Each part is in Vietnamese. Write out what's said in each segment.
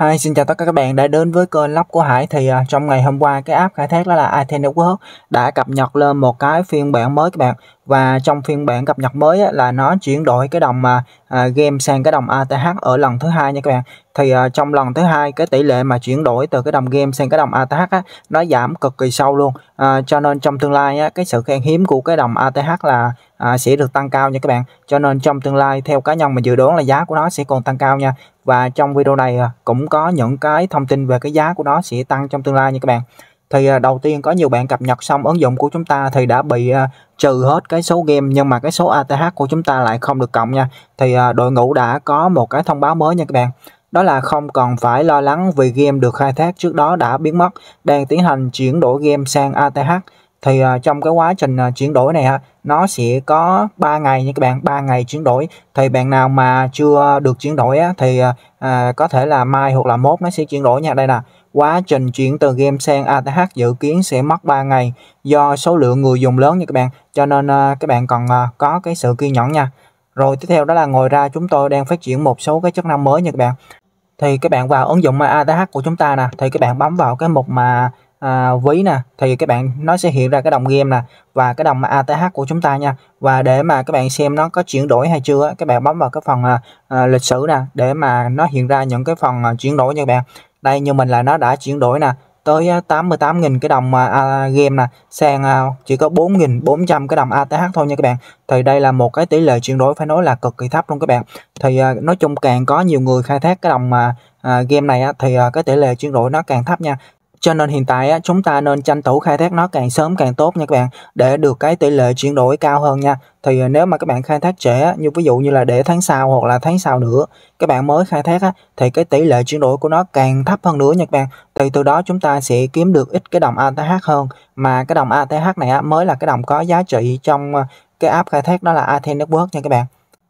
Hi, xin chào tất cả các bạn đã đến với kênh lắp của Hải thì uh, trong ngày hôm qua cái app khai thác đó là IT Network đã cập nhật lên một cái phiên bản mới các bạn và trong phiên bản cập nhật mới á, là nó chuyển đổi cái đồng mà à, game sang cái đồng ATH ở lần thứ hai nha các bạn thì à, trong lần thứ hai cái tỷ lệ mà chuyển đổi từ cái đồng game sang cái đồng ATH á, nó giảm cực kỳ sâu luôn à, cho nên trong tương lai á, cái sự khan hiếm của cái đồng ATH là à, sẽ được tăng cao nha các bạn cho nên trong tương lai theo cá nhân mình dự đoán là giá của nó sẽ còn tăng cao nha và trong video này à, cũng có những cái thông tin về cái giá của nó sẽ tăng trong tương lai nha các bạn thì à, đầu tiên có nhiều bạn cập nhật xong ứng dụng của chúng ta thì đã bị à, trừ hết cái số game nhưng mà cái số ATH của chúng ta lại không được cộng nha thì à, đội ngũ đã có một cái thông báo mới nha các bạn đó là không còn phải lo lắng vì game được khai thác trước đó đã biến mất đang tiến hành chuyển đổi game sang ATH thì trong cái quá trình chuyển đổi này nó sẽ có 3 ngày nha các bạn 3 ngày chuyển đổi thì bạn nào mà chưa được chuyển đổi thì có thể là mai hoặc là mốt nó sẽ chuyển đổi nha đây nè Quá trình chuyển từ game sang ATH dự kiến sẽ mất 3 ngày do số lượng người dùng lớn nha các bạn, cho nên uh, các bạn còn uh, có cái sự kiên nhẫn nha. Rồi tiếp theo đó là ngoài ra chúng tôi đang phát triển một số cái chức năng mới nha các bạn. Thì các bạn vào ứng dụng ATH của chúng ta nè, thì các bạn bấm vào cái mục mà à, ví nè thì các bạn nó sẽ hiện ra cái đồng game nè và cái đồng ATH của chúng ta nha và để mà các bạn xem nó có chuyển đổi hay chưa các bạn bấm vào cái phần à, à, lịch sử nè để mà nó hiện ra những cái phần à, chuyển đổi nha các bạn đây như mình là nó đã chuyển đổi nè tới 88.000 à, cái đồng à, à, game nè sang chỉ có 4.400 cái đồng ATH thôi nha các bạn thì đây là một cái tỷ lệ chuyển đổi phải nói là cực kỳ thấp luôn các bạn thì nói chung càng có nhiều người khai thác cái đồng mà game này thì cái tỷ lệ chuyển đổi nó càng thấp nha cho nên hiện tại á, chúng ta nên tranh thủ khai thác nó càng sớm càng tốt nha các bạn để được cái tỷ lệ chuyển đổi cao hơn nha. Thì à, nếu mà các bạn khai thác trễ như ví dụ như là để tháng sau hoặc là tháng sau nữa các bạn mới khai thác á, thì cái tỷ lệ chuyển đổi của nó càng thấp hơn nữa nha các bạn. Thì từ đó chúng ta sẽ kiếm được ít cái đồng ATH hơn mà cái đồng ATH này á, mới là cái đồng có giá trị trong à, cái app khai thác đó là Athena Network nha các bạn.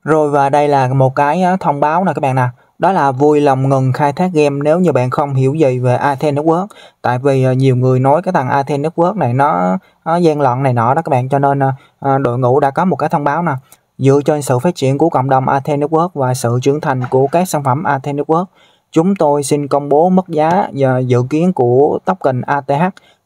Rồi và đây là một cái à, thông báo nè các bạn nè đó là vui lòng ngừng khai thác game nếu như bạn không hiểu gì về Athena Network tại vì ờ, nhiều người nói cái thằng Athena Network này nó, nó gian lận này nọ đó các bạn cho nên ờ, ờ, đội ngũ đã có một cái thông báo nè dựa trên sự phát triển của cộng đồng Athena Network và sự trưởng thành của các sản phẩm Athena Network chúng tôi xin công bố mức giá và dự kiến của token ATH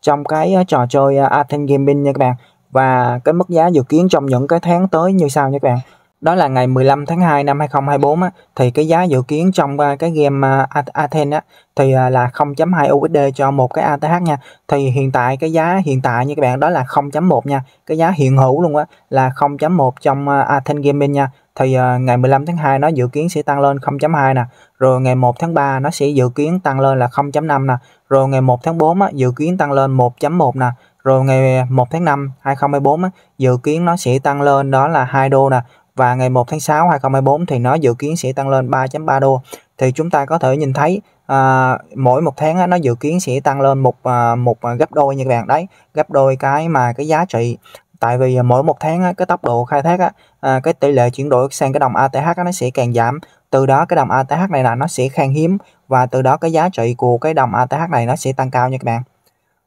trong cái trò chơi Athena Gaming nha các bạn và cái mức giá dự kiến trong những cái tháng tới như sau nha các bạn đó là ngày 15 tháng 2 năm 2024 á, thì cái giá dự kiến trong à, cái game à, Athens á, thì à, là 0.2 USD cho một cái ATH nha thì hiện tại cái giá hiện tại như các bạn đó là 0.1 nha cái giá hiện hữu luôn á là 0.1 trong Athens Gaming nha thì ngày 15 tháng 2 nó dự kiến sẽ tăng lên 0.2 nè rồi ngày 1 tháng 3 nó sẽ dự kiến tăng lên là 0.5 nè rồi ngày 1 tháng 4 á, dự kiến tăng lên 1.1 nè rồi ngày 1 tháng 5 2024 á, dự kiến nó sẽ tăng lên đó là 2 đô nè và ngày 1 tháng 6 2024 thì nó dự kiến sẽ tăng lên 3.3 đô thì chúng ta có thể nhìn thấy à, mỗi một tháng nó dự kiến sẽ tăng lên một à, một gấp đôi như các bạn đấy gấp đôi cái mà cái giá trị tại vì mỗi một tháng cái tốc độ khai thác à, cái tỷ lệ chuyển đổi sang cái đồng ATH nó sẽ càng giảm từ đó cái đồng ATH này là nó sẽ khan hiếm và từ đó cái giá trị của cái đồng ATH này nó sẽ tăng cao nha các bạn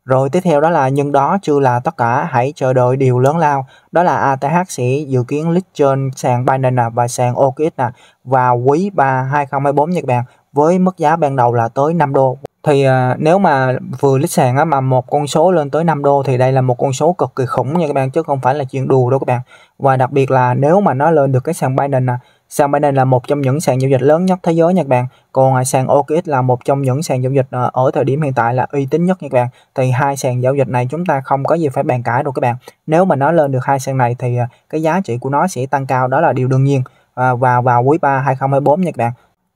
rồi tiếp theo đó là nhưng đó chưa là tất cả, hãy chờ đợi điều lớn lao. Đó là ATH sẽ dự kiến list trên sàn Binance và sàn OKX vào quý 3 2024 Nhật Bản với mức giá ban đầu là tới 5 đô. Thì à, nếu mà vừa lít sàn á, mà một con số lên tới 5 đô thì đây là một con số cực kỳ khủng nha các bạn chứ không phải là chuyện đùa đâu các bạn. Và đặc biệt là nếu mà nó lên được cái sàn Binance Sàn Binance là một trong những sàn giao dịch lớn nhất thế giới Nhật Bản, còn à, sàn OKX là một trong những sàn giao dịch ờ, ở thời điểm hiện tại là uy tín nhất Nhật Bản. Thì hai sàn giao dịch này chúng ta không có gì phải bàn cãi đâu các bạn. Nếu mà nó lên được hai sàn này thì ờ, cái giá trị của nó sẽ tăng cao đó là điều đương nhiên. À, và vào quý 3 2024 nha các bạn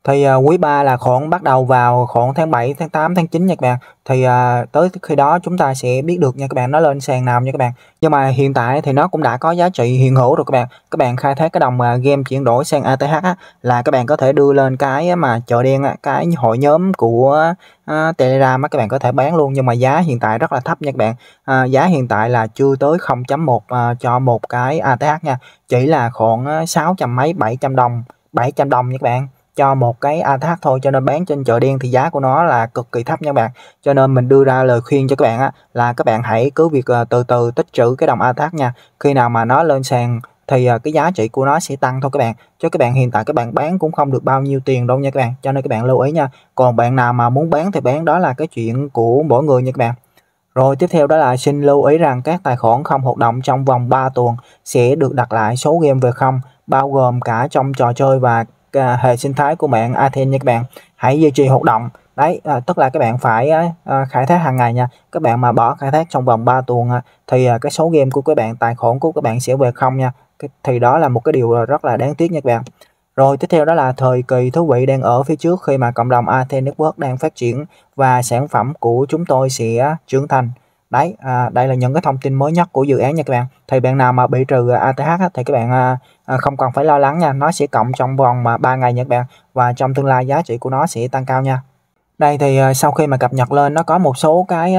thì à, quý 3 là khoảng bắt đầu vào khoảng tháng 7, tháng 8, tháng 9 nha các bạn. Thì à, tới khi đó chúng ta sẽ biết được nha các bạn nó lên sàn nào nha các bạn. Nhưng mà hiện tại thì nó cũng đã có giá trị hiện hữu rồi các bạn. Các bạn khai thác cái đồng à, game chuyển đổi sang ATH á, là các bạn có thể đưa lên cái mà chợ đen á, cái hội nhóm của à, Telegram á, các bạn có thể bán luôn nhưng mà giá hiện tại rất là thấp nha các bạn. À, giá hiện tại là chưa tới 0.1 à, cho một cái ATH nha. Chỉ là khoảng 600 à, mấy 700 đồng, 700 đồng nha các bạn cho một cái ATH thôi cho nên bán trên chợ đen thì giá của nó là cực kỳ thấp nha các bạn cho nên mình đưa ra lời khuyên cho các bạn á, là các bạn hãy cứ việc ờ, từ từ tích trữ cái đồng ATH nha khi nào mà nó lên sàn thì ờ, cái giá trị của nó sẽ tăng thôi các bạn cho các bạn hiện tại các bạn bán cũng không được bao nhiêu tiền đâu nha các bạn cho nên các bạn lưu ý nha còn bạn nào mà muốn bán thì bán đó là cái chuyện của mỗi người nha các bạn rồi tiếp theo đó là xin lưu ý rằng các tài khoản không hoạt động trong vòng 3 tuần sẽ được đặt lại số game về không bao gồm cả trong trò chơi và uh, hệ sinh thái của mạng Athen nha các bạn hãy duy trì hoạt động đấy à, tức là các bạn phải à, à khai thác hàng ngày nha các bạn mà bỏ khai thác trong vòng 3 tuần à, thì à, cái số game của các bạn tài khoản của các bạn sẽ về không nha cái, thì đó là một cái điều rất là đáng tiếc nha các bạn rồi tiếp theo đó là thời kỳ thú vị đang ở phía trước khi mà cộng đồng Athen Network đang phát triển và sản phẩm của chúng tôi sẽ trưởng thành đấy à, đây là những cái thông tin mới nhất của dự án nha các bạn thì bạn nào mà bị trừ à, ATH thì các bạn à, à, không cần phải lo lắng nha nó sẽ cộng trong vòng mà 3 ngày nha các bạn và trong tương lai giá trị của nó sẽ tăng cao nha đây thì à, sau khi mà cập nhật lên nó có một số cái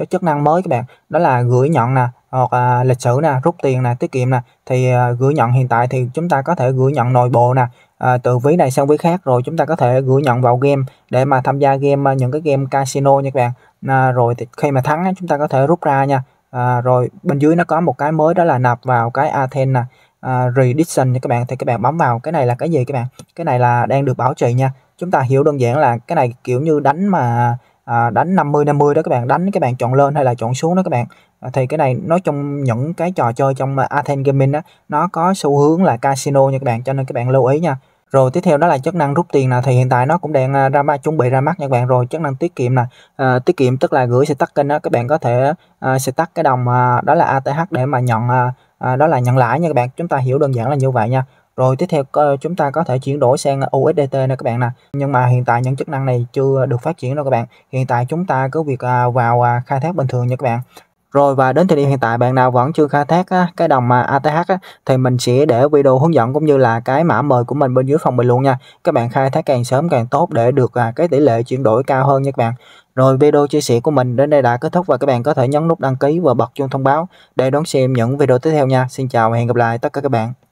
uh, chức năng mới các bạn đó là gửi nhận nè hoặc à, lịch sử nè rút tiền nè tiết kiệm nè thì à, gửi nhận hiện tại thì chúng ta có thể gửi nhận nội bộ nè à, từ ví này sang ví khác rồi chúng ta có thể gửi nhận vào game để mà tham gia game những cái game casino nha các bạn à, rồi thì khi mà thắng chúng ta có thể rút ra nha à, rồi bên dưới nó có một cái mới đó là nạp vào cái Athena nè à, Rediction nha các bạn thì các bạn bấm vào cái này là cái gì các bạn cái này là đang được bảo trì nha chúng ta hiểu đơn giản là cái này kiểu như đánh mà à, đánh 50 50 đó các bạn đánh các bạn chọn lên hay là chọn xuống đó các bạn à, thì cái này nói trong những cái trò chơi trong Athena Gaming đó nó có xu hướng là casino nha các bạn cho nên các bạn lưu ý nha rồi tiếp theo đó là chức năng rút tiền nè thì hiện tại nó cũng đang à, ra mắt chuẩn bị ra mắt nha các bạn rồi chức năng tiết kiệm nè à, tiết kiệm tức là gửi sẽ tắt kênh đó các bạn có thể à, sẽ tắt cái đồng à, đó là ATH để mà nhận à, à, đó là nhận lãi nha các bạn chúng ta hiểu đơn giản là như vậy nha rồi tiếp theo ờ, chúng ta có thể chuyển đổi sang USDT nè các bạn nè nhưng mà hiện tại những chức năng này chưa được phát triển đâu các bạn hiện tại chúng ta cứ việc à, vào khai thác bình thường nha các bạn rồi và đến thời điểm hiện tại bạn nào vẫn chưa khai thác á, cái đồng mà ATH á, thì mình sẽ để video hướng dẫn cũng như là cái mã mời của mình bên dưới phòng bình luận nha. Các bạn khai thác càng sớm càng tốt để được à, cái tỷ lệ chuyển đổi cao hơn nha các bạn. Rồi video chia sẻ của mình đến đây đã kết thúc và các bạn có thể nhấn nút đăng ký và bật chuông thông báo để đón xem những video tiếp theo nha. Xin chào và hẹn gặp lại tất cả các bạn.